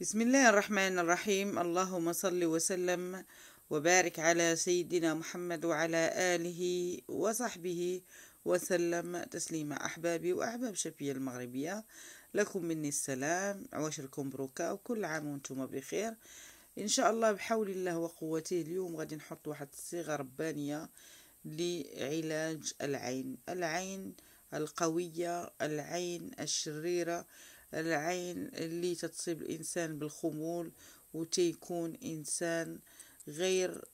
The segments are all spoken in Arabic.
بسم الله الرحمن الرحيم اللهم صل وسلم وبارك على سيدنا محمد وعلى آله وصحبه وسلم تسليم أحبابي وأحباب شفية المغربية لكم مني السلام عواشركم بروكا وكل عام وانتم بخير إن شاء الله بحول الله وقوته اليوم غادي نحط واحد الصيغة ربانية لعلاج العين العين القوية العين الشريرة العين اللي تتصيب الإنسان بالخمول وتيكون إنسان غير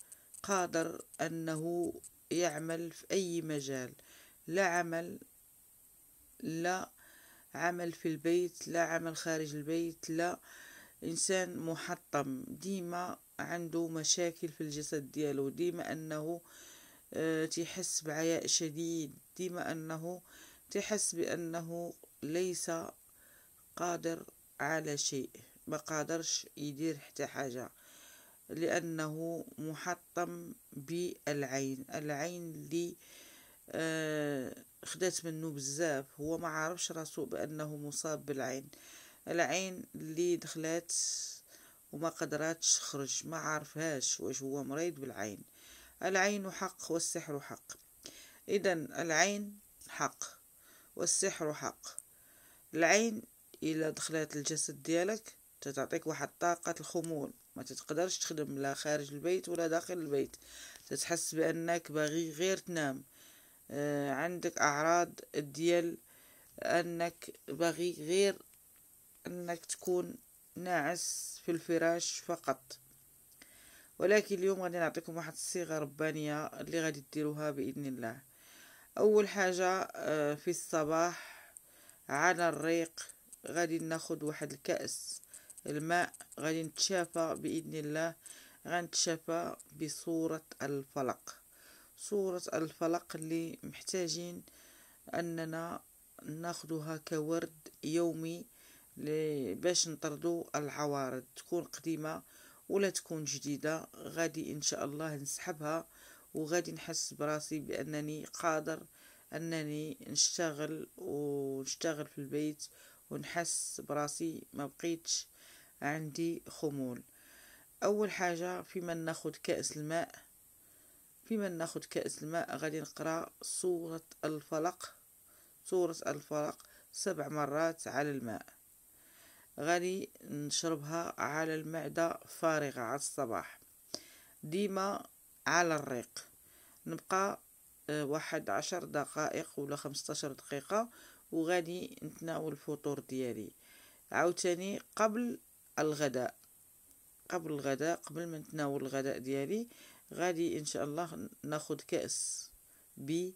قادر أنه يعمل في أي مجال لا عمل لا عمل في البيت لا عمل خارج البيت لا إنسان محطم ديما عنده مشاكل في الجسد ديالو ديما أنه آه، تحس بعياء شديد ديما أنه تحس بأنه ليس قادر على شيء ما قادرش يدير حتى حاجة لأنه محطم بالعين العين اللي آه خدات منه بزاف هو ما عارفش راسو بأنه مصاب بالعين العين اللي دخلت وما قدراتش تخرج ما عارفهاش واش هو مريض بالعين العين حق والسحر حق إذا العين حق والسحر حق العين الى دخلت الجسد ديالك تتعطيك واحد طاقة الخمول ما تتقدرش تخدم لا خارج البيت ولا داخل البيت تتحس بانك باغي غير تنام آه عندك اعراض ديال انك باغي غير انك تكون ناعس في الفراش فقط ولكن اليوم غادي نعطيكم واحد الصيغه ربانيه اللي غادي ديروها باذن الله اول حاجه آه، في الصباح على الريق غادي ناخد واحد الكأس الماء غادي نتشافى بإذن الله غنتشافى بصورة الفلق صورة الفلق اللي محتاجين أننا ناخدها كورد يومي باش نطردو العوارض تكون قديمة ولا تكون جديدة غادي إن شاء الله نسحبها وغادي نحس براسي بأنني قادر أنني نشتغل ونشتغل في البيت ونحس براسي ما بقيتش عندي خمول اول حاجه فيما ناخد كاس الماء فيما ناخد كاس الماء غادي نقرا سوره الفلق سوره الفلق سبع مرات على الماء غادي نشربها على المعده فارغه على الصباح ديما على الريق نبقى آه، واحد عشر دقائق ولا خمسة عشر دقيقة وغادي نتناول الفطور ديالي عاوتاني قبل الغداء قبل الغداء قبل ما نتناول الغداء ديالي غادي ان شاء الله ناخد كأس ب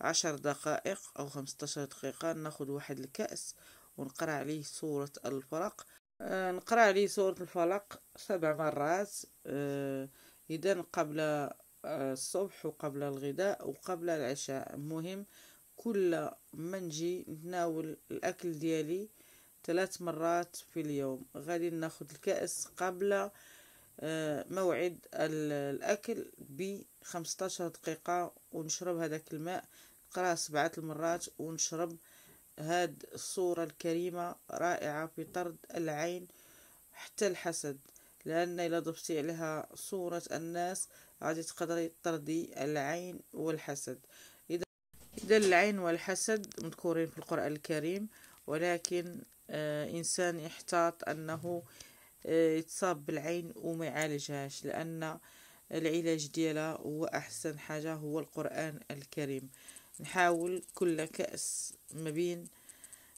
عشر دقائق او 15 دقيقة ناخد واحد الكأس ونقرا عليه سورة الفلق آه، نقرا عليه سورة الفلق سبع مرات آه، إذا قبل آه، الصبح وقبل الغداء وقبل العشاء مهم كل ما نجي نتناول الاكل ديالي ثلاث مرات في اليوم غادي ناخد الكأس قبل آه، موعد الاكل ب 15 دقيقة ونشرب هذاك الماء نقراه سبعة المرات ونشرب هاد الصورة الكريمة رائعة في طرد العين حتى الحسد لأن إلا ضفتي عليها صورة الناس غادي تقدري تطردي العين والحسد بدل العين والحسد مذكورين في القرآن الكريم ولكن آه، إنسان يحتاط أنه آه، يتصاب بالعين وما يعالجهاش لأن العلاج ديالها هو أحسن حاجة هو القرآن الكريم نحاول كل كأس ما بين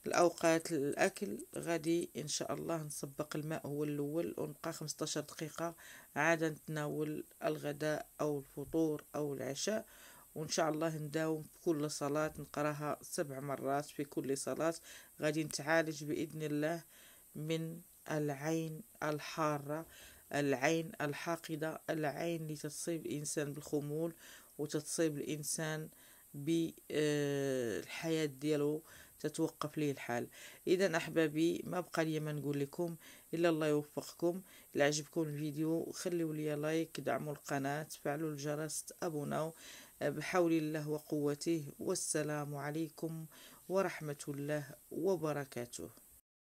الأوقات الأكل غادي إن شاء الله نسبق الماء هو الأول ونبقى 15 دقيقة عادة نتناول الغداء أو الفطور أو العشاء وإن شاء الله نداوم في كل صلاة نقراها سبع مرات في كل صلاة غادي نتعالج بإذن الله من العين الحارة العين الحاقدة العين اللي تتصيب الإنسان بالخمول وتتصيب الإنسان بالحياة آه، ديالو تتوقف ليه الحال اذا احبابي ما بقى لي ما نقول لكم الا الله يوفقكم الى عجبكم الفيديو خليوا لي لايك دعموا القناه فعلوا الجرس تابوناو بحول الله وقوته والسلام عليكم ورحمة الله وبركاته